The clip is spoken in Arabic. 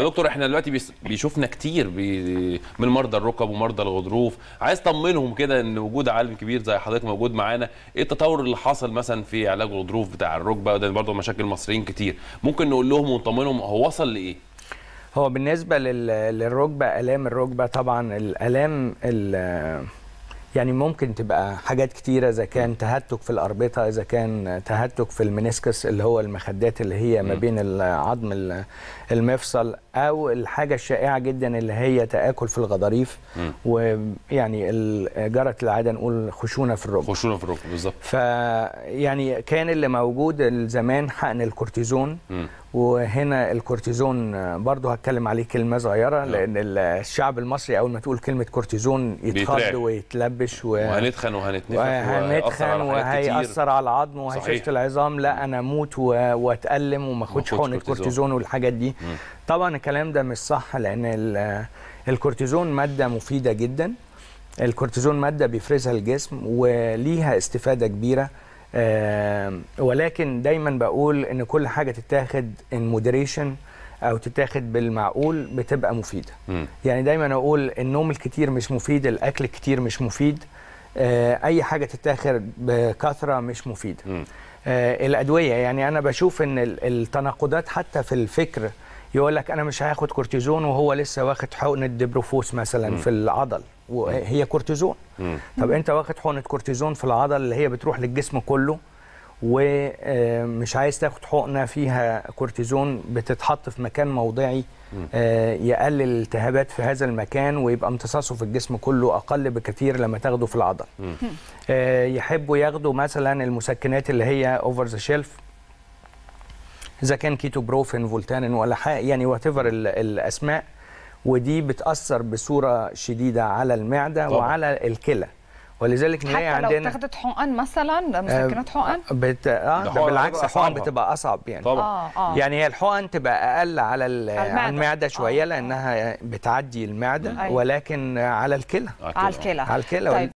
دكتور احنا دلوقتي بيشوفنا كتير بي من مرضى الركب ومرضى الغضروف عايز طمنهم كده ان وجود عالم كبير زي حضرتك موجود معانا ايه التطور اللي حصل مثلا في علاج الغضروف بتاع الركبه ده برضه مشاكل مصريين كتير ممكن نقول لهم ونطمنهم هو وصل لايه هو بالنسبه للركبه الام الركبه طبعا الالام يعني ممكن تبقى حاجات كتيره اذا كان تهتك في الاربطه اذا كان تهتك في المنسكس اللي هو المخدات اللي هي ما بين العظم المفصل او الحاجه الشائعه جدا اللي هي تاكل في الغضاريف ويعني جرت العاده نقول خشونه في الركبه خشونه في الركبه بالظبط فيعني كان اللي موجود زمان حقن الكورتيزون وهنا الكورتيزون برضه هتكلم عليه كلمه صغيره آه. لان الشعب المصري اول ما تقول كلمه كورتيزون يتخض ويتلبش و... وهنتخن وهنتنفخ وهنتخن وهيأثر على العظم وهيشفط العظام لا انا اموت و... واتألم وما اخدش حقنه كورتيزون والحاجات دي م. طبعا الكلام ده مش صح لان ال... الكورتيزون ماده مفيده جدا الكورتيزون ماده بيفرزها الجسم وليها استفاده كبيره ولكن دايما بقول ان كل حاجه تتاخد ان مودريشن او تتاخد بالمعقول بتبقى مفيده يعني دايما اقول النوم الكتير مش مفيد الاكل الكتير مش مفيد آه، اي حاجه تتاخد بكثره مش مفيده م. آه، الادويه يعني انا بشوف ان التناقضات حتى في الفكر يقول لك انا مش هاخد كورتيزون وهو لسه واخد حقنه ديبروفوس مثلا م. في العضل وهي كورتيزون طب انت واخد حقنه كورتيزون في العضله اللي هي بتروح للجسم كله ومش آه، عايز تاخد حقنه فيها كورتيزون بتتحط في مكان موضعي آه، يقلل الالتهابات في هذا المكان ويبقى امتصاصه في الجسم كله اقل بكثير لما تاخده في العضل. آه، يحبوا ياخدوا مثلا المسكنات اللي هي اوفر ذا شيلف اذا كان كيتو بروفين فولتانين ولا يعني وات ايفر الاسماء ودي بتاثر بصوره شديده على المعده طبعا. وعلى الكلى ولذلك ان عندنا حتى لو اتخذت حقن مثلا مسكنات آه، حقن بت... آه ده, ده بالعكس الحقن بتبقى اصعب يعني طبعا آه،, آه. يعني هي الحقن تبقى اقل على ال... المعدة. المعده شويه آه. لأنها بتعدي المعده آه. ولكن على الكلى على الكلى على الكلى طيب.